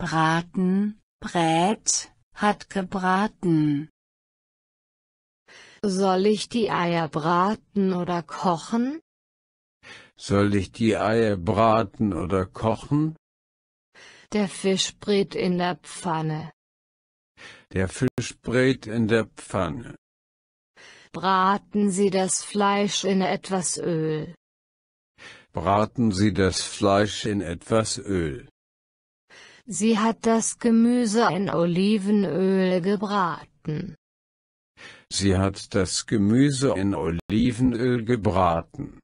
braten, brät, hat gebraten. Soll ich die Eier braten oder kochen? Soll ich die Eier braten oder kochen? Der Fisch brät in der Pfanne. Der Fisch brät in der Pfanne. Braten Sie das Fleisch in etwas Öl. Braten Sie das Fleisch in etwas Öl. Sie hat das Gemüse in Olivenöl gebraten. Sie hat das Gemüse in Olivenöl gebraten.